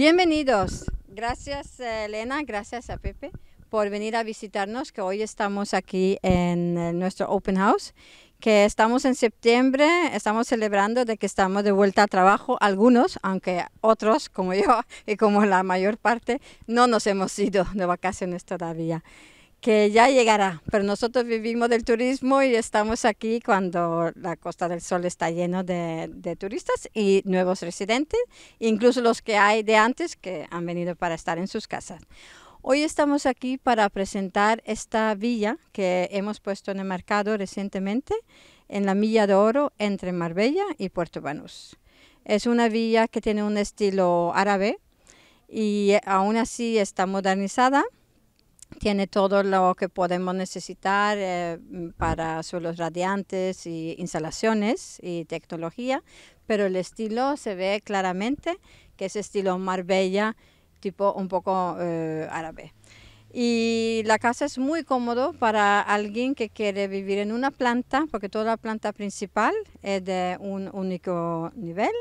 Bienvenidos. Gracias eh, Elena, gracias a Pepe por venir a visitarnos, que hoy estamos aquí en eh, nuestro Open House, que estamos en septiembre, estamos celebrando de que estamos de vuelta a trabajo, algunos, aunque otros, como yo y como la mayor parte, no nos hemos ido de vacaciones todavía que ya llegará, pero nosotros vivimos del turismo y estamos aquí cuando la Costa del Sol está lleno de, de, turistas y nuevos residentes, incluso los que hay de antes que han venido para estar en sus casas. Hoy estamos aquí para presentar esta villa que hemos puesto en el mercado recientemente en la Milla de Oro entre Marbella y Puerto Banús. Es una villa que tiene un estilo árabe y aún así está modernizada tiene todo lo que podemos necesitar eh, para suelos radiantes y instalaciones y tecnología, pero el estilo se ve claramente que es estilo Marbella, tipo un poco eh, árabe. Y la casa es muy cómodo para alguien que quiere vivir en una planta, porque toda la planta principal es de un único nivel.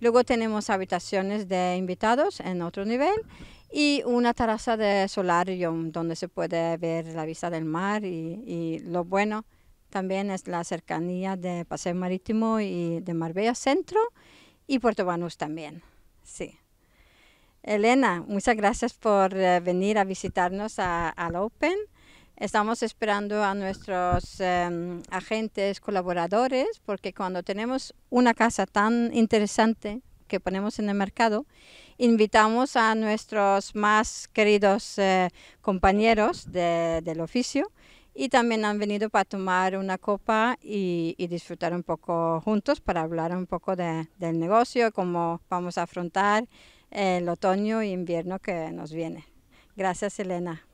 Luego tenemos habitaciones de invitados en otro nivel y una terraza de solarium donde se puede ver la vista del mar y, y lo bueno también es la cercanía de Paseo Marítimo y de Marbella Centro y Puerto Banús también, sí. Elena, muchas gracias por eh, venir a visitarnos al Open. Estamos esperando a nuestros em, agentes colaboradores porque cuando tenemos una casa tan interesante que ponemos en el mercado, invitamos a nuestros más queridos eh, compañeros del oficio y también han venido para tomar una copa y, disfrutar un poco juntos para hablar un poco del negocio, cómo vamos a afrontar el otoño e invierno que nos viene. Gracias, Elena.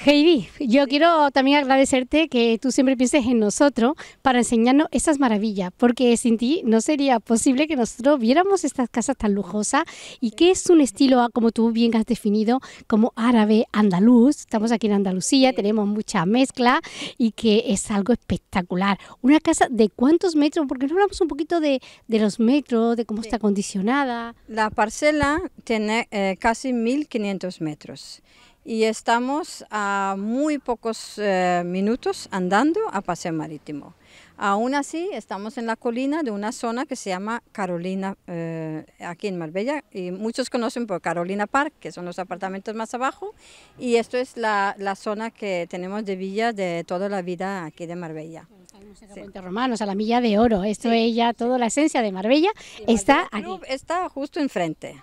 Heidi, yo quiero también agradecerte que tú siempre pienses en nosotros para enseñarnos esas maravillas, porque sin ti no sería posible que nosotros viéramos estas casas tan lujosas y que es un estilo, ah, como tú bien has definido, como árabe andaluz. Estamos aquí en Andalucía, tenemos mucha mezcla y que es algo espectacular. Una casa de cuántos metros, porque no hablamos un poquito de, de los metros, de cómo está acondicionada. La parcela tiene eh, casi 1.500 metros y estamos a muy pocos eh, minutos andando a paseo marítimo. Aún así, estamos en la colina de una zona que se llama Carolina, eh, aquí en Marbella, y muchos conocen por Carolina Park, que son los apartamentos más abajo, y esto es la, la zona que tenemos de villa de toda la vida aquí de Marbella. Sí. Puente Romano, la milla de oro. Esto es ya toda la esencia de Marbella. está aquí. está justo enfrente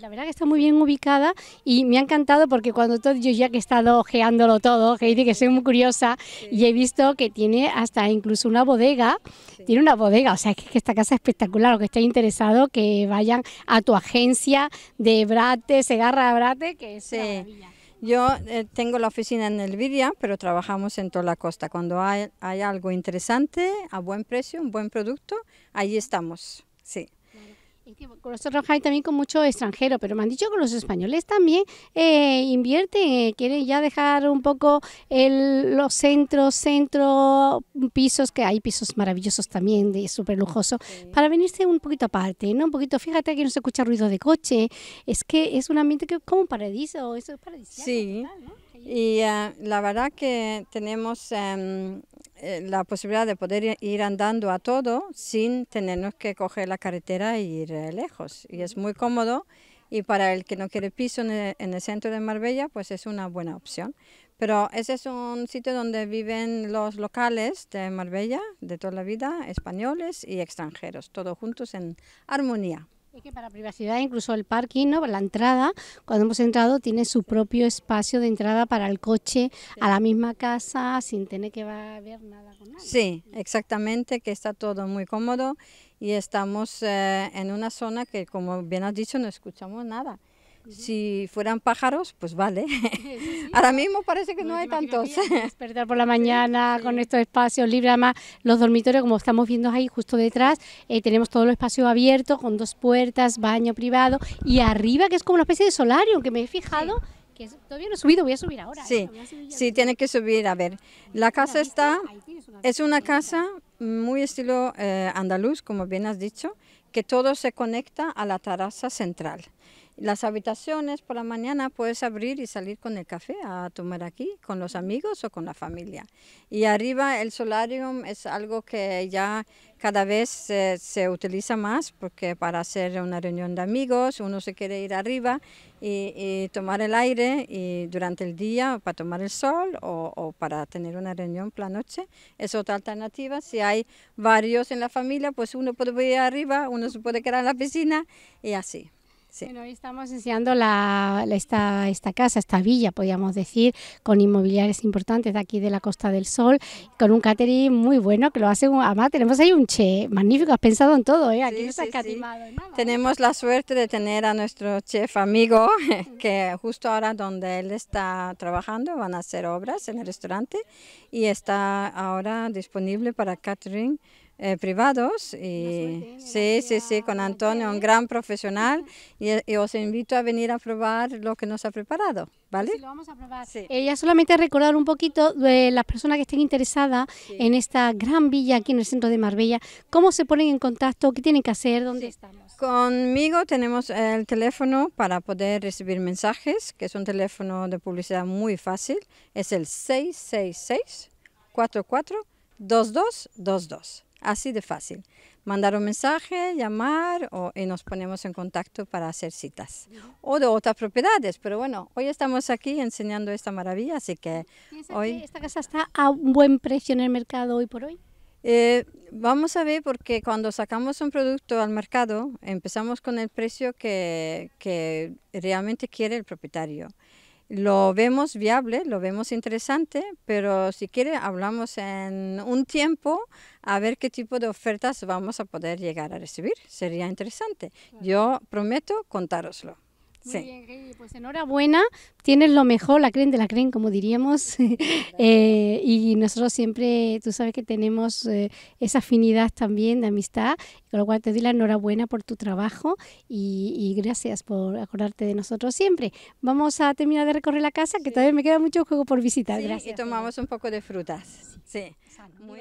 la verdad que está muy bien ubicada y me ha encantado porque cuando todo, yo ya que he estado ojeándolo todo, que dice que soy muy curiosa y he visto que tiene hasta incluso una bodega, tiene una bodega, o sea, que, que esta casa es espectacular, o que está interesado que vayan a tu agencia de Brate, Segarra Brate, que es Yo eh, tengo la oficina en elvidia pero trabajamos en toda la costa. Cuando hay, hay algo interesante, a buen precio, un buen producto, ahí estamos. Sí con Nosotros hay también con mucho extranjero, pero me han dicho que los españoles también eh, invierten, quieren ya dejar un poco el, los centros, centro, pisos, que hay pisos maravillosos también, de súper lujoso para venirse un poquito aparte, ¿no? Un poquito, fíjate que no se escucha ruido de coche, es que es un ambiente que es como un paraíso, eso es Sí, y eh, la verdad que tenemos em, eh, la posibilidad de poder ir andando a todo sin tenernos que coger la carretera e ir eh, lejos. Y es muy cómodo y para el que no quiere piso e, en el centro de Marbella, pues es una buena opción. Pero ese es un sitio donde viven los locales de Marbella de toda la vida, españoles y extranjeros, todos juntos en armonía que para privacidad, incluso el parking, ¿no? la entrada, cuando hemos entrado, tiene su propio espacio de entrada para el coche a la misma casa sin tener que ver nada con Sí, exactamente, que está todo muy cómodo y estamos eh, en una zona que, como bien has dicho, no escuchamos nada. Si fueran pájaros, pues vale. Ahora mismo parece que no, hay tantos. Despertar por la mañana con estos espacios libres, además los dormitorios, como estamos viendo ahí justo detrás, eh, tenemos todo el espacio abierto con dos puertas, baño privado y arriba que es como una especie de solario, que me he fijado. Que todavía no he subido, voy a subir ahora. ¿eh? Sí, sí, tiene que subir, a ver. La casa está, es una casa muy estilo eh, andaluz, como bien has dicho, que todo se conecta a la terraza central. Las habitaciones por la mañana puedes abrir y salir con el café a tomar aquí con los amigos o con la familia. Y arriba el solarium es algo que ya cada vez se, utiliza más porque para hacer una reunión de amigos uno se quiere ir arriba y, tomar el aire y durante el día para tomar el sol o, o para tener una reunión por la noche. Es otra alternativa. Si hay varios en la familia, pues uno puede ir arriba, uno se puede quedar en la piscina y así hoy estamos enseñando esta, casa, esta villa, podríamos decir, con inmobiliarios importantes de aquí de la Costa del Sol, con un catering muy bueno que lo hace. además, tenemos ahí un chef magnífico, has pensado en todo, ¿eh? Aquí no Tenemos la suerte de tener a nuestro chef amigo, que justo ahora donde él está trabajando, van a hacer obras en el restaurante y está ahora disponible para catering eh, privados. Y, sí, sí, sí, con Antonio, un gran profesional. Y, os invito a venir a probar lo que nos ha preparado, ¿vale? Sí, lo vamos a probar. Eh, ya solamente recordar un poquito de las personas que estén interesadas en esta gran villa aquí en el centro de Marbella, cómo se ponen en contacto, qué tienen que hacer, dónde estamos. Conmigo tenemos el teléfono para poder recibir mensajes, que es un teléfono de publicidad muy fácil. Es el 666 44 2222. Así de fácil. Mandar un mensaje, llamar y nos ponemos en contacto para hacer citas. O de otras propiedades, pero bueno, hoy estamos aquí enseñando esta maravilla, así que hoy... esta casa está a un buen precio en el mercado hoy por hoy? Eh, vamos a ver porque cuando sacamos un producto al mercado, empezamos con el precio que, que realmente quiere el propietario lo vemos viable, lo vemos interesante, pero si quiere hablamos en un tiempo a ver qué tipo de ofertas vamos a poder llegar a recibir. Sería interesante. Yo prometo contároslo. Muy bien, pues enhorabuena, tienes lo mejor, la creen de la creen, como diríamos, eh, y nosotros siempre, tú sabes que tenemos eh, esa afinidad también de amistad, con lo cual te doy la enhorabuena por tu trabajo y, gracias por acordarte de nosotros siempre. Vamos a terminar de recorrer la casa, que todavía me queda mucho juego por visitar. Sí, gracias. Y tomamos un poco de frutas. Sí, muy